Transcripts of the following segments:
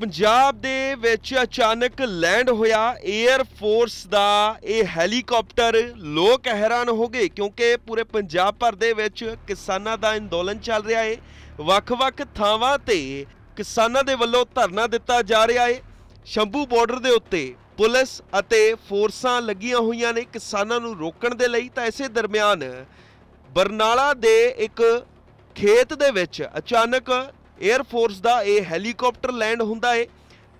ਪੰਜਾਬ ਦੇ ਵਿੱਚ ਅਚਾਨਕ ਲੈਂਡ ਹੋਇਆ 에ਅਰ ਫੋਰਸ ਦਾ ਇਹ ਹੈਲੀਕਾਪਟਰ ਲੋਕ ਹੈਰਾਨ ਹੋ ਗਏ ਕਿਉਂਕਿ ਪੂਰੇ ਪੰਜਾਬ ਭਰ ਦੇ ਵਿੱਚ ਕਿਸਾਨਾਂ ਦਾ ਅੰਦੋਲਨ ਚੱਲ ਰਿਹਾ ਹੈ ਵੱਖ-ਵੱਖ ਥਾਵਾਂ ਤੇ ਕਿਸਾਨਾਂ ਦੇ ਵੱਲੋਂ ਧਰਨਾ ਦਿੱਤਾ ਜਾ ਰਿਹਾ ਹੈ ਸ਼ੰਭੂ ਬਾਰਡਰ ਦੇ ਉੱਤੇ ਪੁਲਿਸ ਅਤੇ ਫੋਰਸਾਂ ਲੱਗੀਆਂ ਹੋਈਆਂ ਨੇ ਕਿਸਾਨਾਂ ਨੂੰ ਰੋਕਣ ਦੇ ਲਈ ਤਾਂ ਇਸੇ ਦਰਮਿਆਨ ਬਰਨਾਲਾ ਦੇ ਇੱਕ ਖੇਤ ਦੇ ਵਿੱਚ ਅਚਾਨਕ ਏਅਰ ਫੋਰਸ ਦਾ ਇਹ ਹੈਲੀਕਾਪਟਰ ਲੈਂਡ ਹੁੰਦਾ ਏ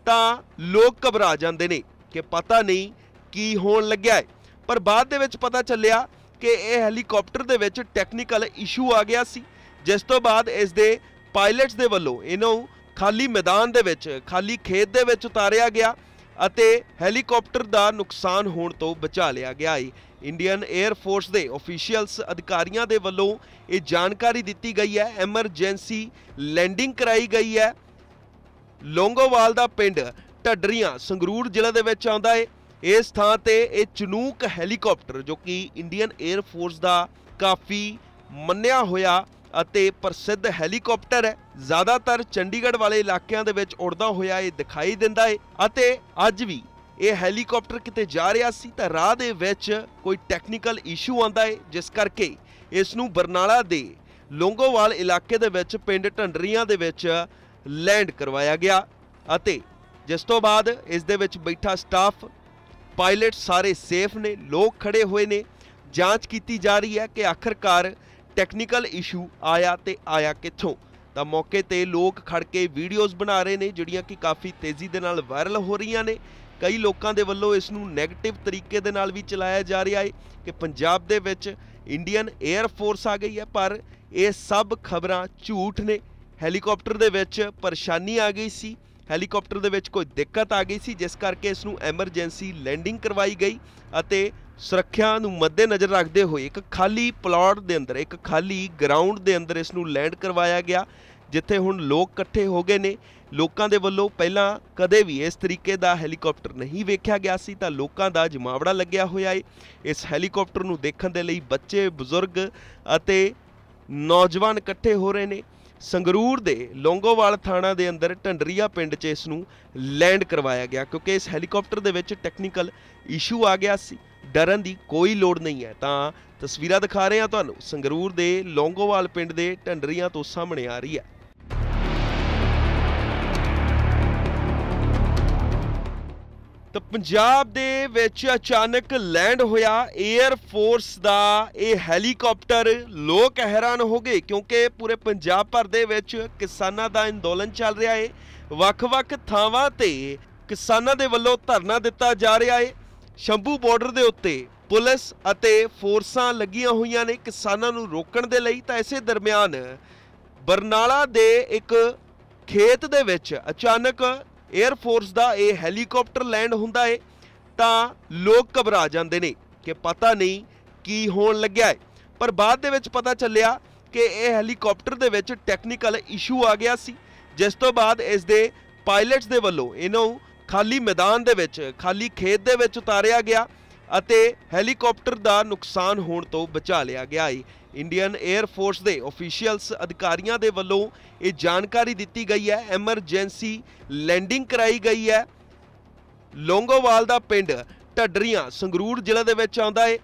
ਤਾਂ ਲੋਕ ਘਬਰਾ ਜਾਂਦੇ ਨੇ ਕਿ ਪਤਾ ਨਹੀਂ ਕੀ ਹੋਣ ਲੱਗਿਆ ਹੈ ਪਰ ਬਾਅਦ ਦੇ ਵਿੱਚ ਪਤਾ ਚੱਲਿਆ ਕਿ ਇਹ ਹੈਲੀਕਾਪਟਰ ਦੇ ਵਿੱਚ ਟੈਕਨੀਕਲ ਇਸ਼ੂ ਆ ਗਿਆ ਸੀ ਜਿਸ ਤੋਂ ਬਾਅਦ ਇਸ ਦੇ ਪਾਇਲਟਸ ਦੇ ਵੱਲੋਂ ਇਹਨੂੰ ਖਾਲੀ ਮੈਦਾਨ ਦੇ ਵਿੱਚ ਖਾਲੀ ਖੇਤ ਦੇ ਵਿੱਚ ਉਤਾਰਿਆ ਗਿਆ ਅਤੇ ਹੈਲੀਕਾਪਟਰ ਦਾ ਨੁਕਸਾਨ ਹੋਣ ਤੋਂ ਬਚਾ ਲਿਆ ਗਿਆ ਹੈ ਇੰਡੀਅਨ 에ਅਰ ਫੋਰਸ ਦੇ ਅਫੀਸ਼ੀਅਲਸ ਅਧਿਕਾਰੀਆਂ ਦੇ ਵੱਲੋਂ ਇਹ ਜਾਣਕਾਰੀ ਦਿੱਤੀ ਗਈ ਹੈ ਐਮਰਜੈਂਸੀ ਲੈਂਡਿੰਗ ਕਰਾਈ ਗਈ ਹੈ ਲੋਂਗੋਵਾਲ ਦਾ ਪਿੰਡ ਢੱਡਰੀਆਂ ਸੰਗਰੂਰ ਜ਼ਿਲ੍ਹੇ ਦੇ ਵਿੱਚ ਆਉਂਦਾ ਹੈ ਇਸ ਥਾਂ ਤੇ ਇਹ ਚਨੂਕ ਹੈਲੀਕਾਪਟਰ ਜੋ ਕਿ ਇੰਡੀਅਨ 에ਅਰ ਫੋਰਸ ਦਾ ਕਾਫੀ ਮੰਨਿਆ ਹੋਇਆ ਅਤੇ ਪ੍ਰਸਿੱਧ ਹੈਲੀਕਾਪਟਰ ਹੈ ਜ਼ਿਆਦਾਤਰ ਚੰਡੀਗੜ੍ਹ ਵਾਲੇ ਇਲਾਕਿਆਂ ਦੇ ਵਿੱਚ ਉੜਦਾ ਹੋਇਆ ਇਹ ਦਿਖਾਈ ਦਿੰਦਾ ਹੈ ਅਤੇ ਅੱਜ ਵੀ ਇਹ ਹੈਲੀਕਾਪਟਰ ਕਿਤੇ ਜਾ ਰਿਹਾ ਸੀ ਤਾਂ ਰਾਹ ਦੇ ਵਿੱਚ ਕੋਈ ਟੈਕਨੀਕਲ ਇਸ਼ੂ ਆਂਦਾ ਹੈ ਜਿਸ ਕਰਕੇ ਇਸ ਨੂੰ ਬਰਨਾਲਾ ਦੇ ਲੋਂਗੋਵਾਲ ਇਲਾਕੇ ਦੇ ਵਿੱਚ ਪਿੰਡ ਢੰਡਰੀਆਂ ਦੇ ਵਿੱਚ ਲੈਂਡ ਕਰਵਾਇਆ ਗਿਆ ਅਤੇ ਜਿਸ ਤੋਂ ਬਾਅਦ ਇਸ ਦੇ ਵਿੱਚ ਬੈਠਾ ਸਟਾਫ ਪਾਇਲਟ ਸਾਰੇ ਸੇਫ ਨੇ ਲੋਕ ਖੜੇ ਹੋਏ ਨੇ ਜਾਂਚ ਕੀਤੀ ਜਾ ਰਹੀ ਹੈ ਕਿ ਆਖਰਕਾਰ ਟੈਕਨੀਕਲ ਇਸ਼ੂ ਆਇਆ ਤੇ ਆਇਆ ਕਿੱਥੋਂ ਤਾਂ ਮੌਕੇ ਤੇ ਲੋਕ ਖੜ ਕੇ ਵੀਡੀਓਜ਼ ਬਣਾ ਰਹੇ ਨੇ ਜਿਹੜੀਆਂ ਕਿ ਕਾਫੀ ਤੇਜ਼ੀ ਦੇ ਨਾਲ ਵਾਇਰਲ ਹੋ ਰਹੀਆਂ ਨੇ ਕਈ ਲੋਕਾਂ ਦੇ ਵੱਲੋਂ ਇਸ ਨੂੰ 네ਗੇਟਿਵ ਤਰੀਕੇ ਦੇ ਨਾਲ ਵੀ ਚਲਾਇਆ ਜਾ ਰਿਹਾ ਹੈ ਕਿ ਪੰਜਾਬ ਦੇ ਵਿੱਚ ਇੰਡੀਅਨ 에ਅਰ ਫੋਰਸ ਆ ਗਈ ਹੈ ਪਰ ਇਹ ਸਭ ਖਬਰਾਂ ਝੂਠ ਨੇ ਹੈਲੀਕਾਪਟਰ ਦੇ ਵਿੱਚ ਪਰੇਸ਼ਾਨੀ ਆ ਗਈ ਸੀ ਹੈਲੀਕਾਪਟਰ ਦੇ ਵਿੱਚ ਕੋਈ ਦਿੱਕਤ ਆ ਗਈ ਸੀ ਜਿਸ ਕਰਕੇ ਇਸ ਨੂੰ ਐਮਰਜੈਂਸੀ ਲੈਂਡਿੰਗ ਕਰਵਾਈ ਗਈ ਅਤੇ ਸੁਰੱਖਿਆ ਨੂੰ ਮੱਦੇ ਨਜ਼ਰ ਰੱਖਦੇ ਹੋਏ ਇੱਕ ਖਾਲੀ ਪਲਾਟ ਦੇ ਅੰਦਰ ਇੱਕ ਖਾਲੀ ਗਰਾਊਂਡ ਦੇ ਅੰਦਰ ਇਸ ਨੂੰ ਲੈਂਡ ਕਰਵਾਇਆ ਗਿਆ ਜਿੱਥੇ ਹੁਣ ਲੋਕ ਇਕੱਠੇ ਹੋ ਗਏ ਨੇ ਲੋਕਾਂ ਦੇ ਵੱਲੋਂ ਪਹਿਲਾਂ ਕਦੇ ਵੀ ਇਸ ਤਰੀਕੇ ਦਾ ਹੈਲੀਕਾਪਟਰ ਨਹੀਂ ਵੇਖਿਆ ਗਿਆ ਸੀ ਤਾਂ ਲੋਕਾਂ ਦਾ ਜਮਾਵੜਾ ਲੱਗਿਆ ਹੋਇਆ ਏ ਇਸ ਹੈਲੀਕਾਪਟਰ ਨੂੰ ਦੇਖਣ ਦੇ ਲਈ ਬੱਚੇ ਬਜ਼ੁਰਗ ਅਤੇ ਨੌਜਵਾਨ ਇਕੱਠੇ ਹੋ ਰਹੇ ਨੇ ਸੰਗਰੂਰ ਦੇ ਲੋਂਗੋਵਾਲ ਥਾਣਾ ਦੇ ਅੰਦਰ ਢੰਡਰੀਆ ਪਿੰਡ 'ਚ ਇਸ ਨੂੰ ਲੈਂਡ ਕਰਵਾਇਆ ਗਿਆ ਕਿਉਂਕਿ ਇਸ ਹੈਲੀਕਾਪਟਰ ਦੇ ਵਿੱਚ ਟੈਕਨੀਕਲ ਇਸ਼ੂ ਆ ਗਿਆ ਸੀ ਡਰਨ ਦੀ ਕੋਈ ਲੋੜ ਨਹੀਂ ਹੈ ਤਾਂ ਤਸਵੀਰਾਂ ਦਿਖਾ ਰਹੇ ਹਾਂ ਤੁਹਾਨੂੰ ਸੰਗਰੂਰ ਦੇ ਲੋਂਗੋਵਾਲ ਪਿੰਡ ਦੇ ਢੰਡਰੀਆਂ ਤੋਂ ਸਾਹਮਣੇ ਆ ਰਹੀ ਹੈ ਤਾਂ ਪੰਜਾਬ ਦੇ ਵਿੱਚ ਅਚਾਨਕ ਲੈਂਡ ਹੋਇਆ 에ਅਰ ਫੋਰਸ ਦਾ ਇਹ ਹੈਲੀਕਾਪਟਰ ਲੋਕ ਹੈਰਾਨ ਹੋ ਗਏ ਕਿਉਂਕਿ ਪੂਰੇ ਪੰਜਾਬ ਭਰ ਦੇ ਵਿੱਚ ਕਿਸਾਨਾਂ ਦਾ ਅੰਦੋਲਨ ਚੱਲ ਰਿਹਾ ਹੈ ਵੱਖ-ਵੱਖ ਥਾਵਾਂ ਤੇ ਕਿਸਾਨਾਂ ਦੇ ਵੱਲੋਂ ਧਰਨਾ ਦਿੱਤਾ ਜਾ ਰਿਹਾ ਹੈ ਸ਼ੰਭੂ ਬਾਰਡਰ ਦੇ ਉੱਤੇ ਪੁਲਿਸ ਅਤੇ ਫੋਰਸਾਂ ਲੱਗੀਆਂ ਹੋਈਆਂ ਨੇ ਕਿਸਾਨਾਂ ਨੂੰ ਰੋਕਣ ਦੇ ਲਈ ਤਾਂ ਇਸੇ ਦਰਮਿਆਨ ਬਰਨਾਲਾ ਦੇ ਇੱਕ ਖੇਤ ਦੇ ਵਿੱਚ ਅਚਾਨਕ ਏਅਰ ਫੋਰਸ ਦਾ ਇਹ ਹੈਲੀਕਾਪਟਰ ਲੈਂਡ ਹੁੰਦਾ ਏ ਤਾਂ ਲੋਕ ਘਬਰਾ ਜਾਂਦੇ ਨੇ ਕਿ ਪਤਾ ਨਹੀਂ ਕੀ ਹੋਣ ਲੱਗਿਆ ਹੈ ਪਰ ਬਾਅਦ ਦੇ ਵਿੱਚ ਪਤਾ ਚੱਲਿਆ ਕਿ ਇਹ ਹੈਲੀਕਾਪਟਰ ਦੇ ਵਿੱਚ ਟੈਕਨੀਕਲ ਇਸ਼ੂ ਆ ਗਿਆ ਸੀ ਜਿਸ ਤੋਂ ਬਾਅਦ ਇਸ ਦੇ ਪਾਇਲਟਸ ਦੇ ਵੱਲੋਂ ਇਹਨੂੰ ਖਾਲੀ ਮੈਦਾਨ ਦੇ ਵਿੱਚ ਖਾਲੀ ਖੇਤ ਦੇ ਵਿੱਚ ਉਤਾਰਿਆ ਗਿਆ ਅਤੇ ਹੈਲੀਕਾਪਟਰ ਦਾ ਨੁਕਸਾਨ ਹੋਣ ਤੋਂ ਬਚਾ ਲਿਆ ਗਿਆ ਹੈ ਇੰਡੀਅਨ 에ਅਰ ਫੋਰਸ ਦੇ ਅਫੀਸ਼ੀਅਲਸ ਅਧਿਕਾਰੀਆਂ ਦੇ ਵੱਲੋਂ ਇਹ ਜਾਣਕਾਰੀ ਦਿੱਤੀ ਗਈ ਹੈ ਐਮਰਜੈਂਸੀ ਲੈਂਡਿੰਗ ਕਰਾਈ ਗਈ ਹੈ ਲੋਂਗੋਵਾਲ ਦਾ ਪਿੰਡ ਢੱਡਰੀਆਂ ਸੰਗਰੂਰ ਜ਼ਿਲ੍ਹੇ ਦੇ ਵਿੱਚ ਆਉਂਦਾ ਹੈ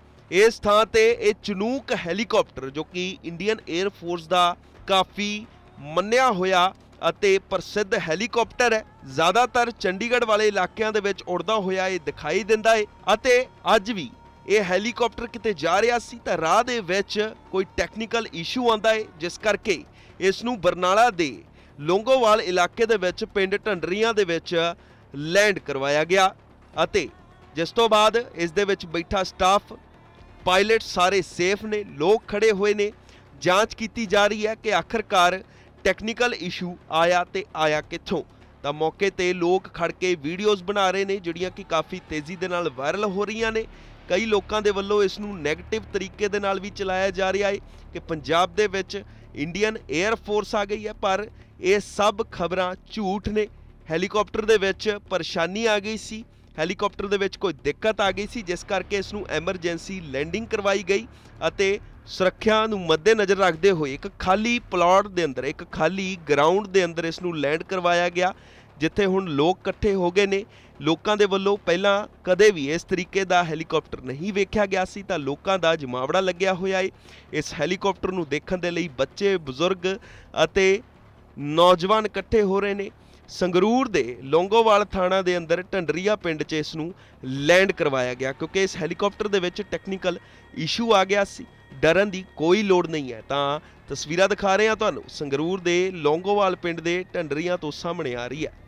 ਇਸ ਥਾਂ ਤੇ ਇਹ ਚਨੂਕ ਹੈਲੀਕਾਪਟਰ ਜੋ ਕਿ ਇੰਡੀਅਨ 에ਅਰ ਫੋਰਸ ਦਾ ਕਾਫੀ ਮੰਨਿਆ ਹੋਇਆ ਅਤੇ ਪ੍ਰਸਿੱਧ ਹੈਲੀਕਾਪਟਰ ਹੈ ਜ਼ਿਆਦਾਤਰ ਚੰਡੀਗੜ੍ਹ ਵਾਲੇ ਇਲਾਕਿਆਂ ਦੇ ਵਿੱਚ ਉੜਦਾ ਹੋਇਆ ਇਹ ਦਿਖਾਈ ਦਿੰਦਾ ਹੈ ਅਤੇ ਅੱਜ ਵੀ ਇਹ ਹੈਲੀਕਾਪਟਰ ਕਿਤੇ ਜਾ ਰਿਹਾ ਸੀ ਤਾਂ ਰਾਹ ਦੇ ਵਿੱਚ ਕੋਈ ਟੈਕਨੀਕਲ ਇਸ਼ੂ ਆਂਦਾ ਹੈ ਜਿਸ ਕਰਕੇ ਇਸ ਨੂੰ ਬਰਨਾਲਾ ਦੇ ਲੋਂਗੋਵਾਲ ਇਲਾਕੇ ਦੇ ਵਿੱਚ ਪਿੰਡ ਢੰਡਰੀਆਂ ਦੇ ਵਿੱਚ ਲੈਂਡ ਕਰਵਾਇਆ ਗਿਆ ਅਤੇ ਜਿਸ ਤੋਂ ਬਾਅਦ ਇਸ ਦੇ ਵਿੱਚ ਬੈਠਾ ਸਟਾਫ ਪਾਇਲਟ ਸਾਰੇ ਸੇਫ ਨੇ ਲੋਕ ਖੜੇ ਹੋਏ ਨੇ ਜਾਂਚ ਕੀਤੀ ਜਾ ਰਹੀ ਹੈ ਕਿ ਆਖਰਕਾਰ ਟੈਕਨੀਕਲ ਇਸ਼ੂ ਆਇਆ ਤੇ ਆਇਆ ਕਿੱਥੋਂ ਤਾਂ ਮੌਕੇ ਤੇ ਲੋਕ ਖੜ ਕੇ ਵੀਡੀਓਜ਼ ਬਣਾ ਰਹੇ ਨੇ ਜਿਹੜੀਆਂ ਕਿ ਕਾਫੀ ਤੇਜ਼ੀ ਦੇ ਨਾਲ ਵਾਇਰਲ ਹੋ ਰਹੀਆਂ ਨੇ ਕਈ ਲੋਕਾਂ ਦੇ ਵੱਲੋਂ ਇਸ ਨੂੰ ਨੈਗੇਟਿਵ ਤਰੀਕੇ ਦੇ ਨਾਲ ਵੀ ਚਲਾਇਆ ਜਾ ਰਿਹਾ ਹੈ ਕਿ ਪੰਜਾਬ ਦੇ ਵਿੱਚ ਇੰਡੀਅਨ 에ਅਰ ਫੋਰਸ ਆ ਗਈ ਹੈ ਪਰ ਇਹ ਸਭ ਖਬਰਾਂ ਝੂਠ ਨੇ ਹੈਲੀਕਾਪਟਰ ਦੇ ਵਿੱਚ ਪਰੇਸ਼ਾਨੀ ਆ ਗਈ ਸੀ ਹੈਲੀਕਾਪਟਰ ਦੇ ਵਿੱਚ ਕੋਈ ਦਿੱਕਤ ਆ ਗਈ ਸੀ ਜਿਸ ਕਰਕੇ ਇਸ ਨੂੰ ਐਮਰਜੈਂਸੀ ਲੈਂਡਿੰਗ ਕਰਵਾਈ ਗਈ ਅਤੇ ਸੁਰੱਖਿਆ ਨੂੰ ਮੱਦੇਨਜ਼ਰ ਰੱਖਦੇ ਹੋਏ ਇੱਕ ਖਾਲੀ ਪਲਾਟ ਦੇ ਅੰਦਰ ਇੱਕ ਖਾਲੀ ਗਰਾਊਂਡ ਦੇ ਅੰਦਰ ਇਸ ਨੂੰ ਲੈਂਡ ਕਰਵਾਇਆ ਗਿਆ ਜਿੱਥੇ ਹੁਣ ਲੋਕ ਇਕੱਠੇ ਹੋ ਗਏ ਨੇ ਲੋਕਾਂ ਦੇ ਵੱਲੋਂ ਪਹਿਲਾਂ ਕਦੇ ਵੀ ਇਸ ਤਰੀਕੇ ਦਾ ਹੈਲੀਕਾਪਟਰ ਨਹੀਂ ਵੇਖਿਆ ਗਿਆ ਸੀ ਤਾਂ ਲੋਕਾਂ ਦਾ ਜਮਾਵੜਾ ਲੱਗਿਆ ਹੋਇਆ ਏ ਇਸ ਹੈਲੀਕਾਪਟਰ ਨੂੰ ਦੇਖਣ ਦੇ ਲਈ ਬੱਚੇ ਬਜ਼ੁਰਗ ਅਤੇ ਨੌਜਵਾਨ ਇਕੱਠੇ ਹੋ ਰਹੇ ਨੇ ਸੰਗਰੂਰ ਦੇ ਲੋਂਗੋਵਾਲ ਥਾਣਾ ਦੇ ਅੰਦਰ ਢੰਡਰੀਆ ਪਿੰਡ 'ਚ ਇਸ ਨੂੰ ਲੈਂਡ ਕਰਵਾਇਆ ਗਿਆ ਕਿਉਂਕਿ ਇਸ ਹੈਲੀਕਾਪਟਰ ਦੇ ਵਿੱਚ ਟੈਕਨੀਕਲ ਇਸ਼ੂ ਆ ਗਿਆ ਸੀ ਡਰਨ ਦੀ ਕੋਈ ਲੋੜ ਨਹੀਂ ਹੈ ਤਾਂ ਤਸਵੀਰਾਂ ਦਿਖਾ ਰਹੇ ਹਾਂ ਤੁਹਾਨੂੰ ਸੰਗਰੂਰ ਦੇ ਲੋਂਗੋਵਾਲ ਪਿੰਡ ਦੇ ਢੰਡਰੀਆਂ ਤੋਂ ਸਾਹਮਣੇ ਆ ਰਹੀ ਹੈ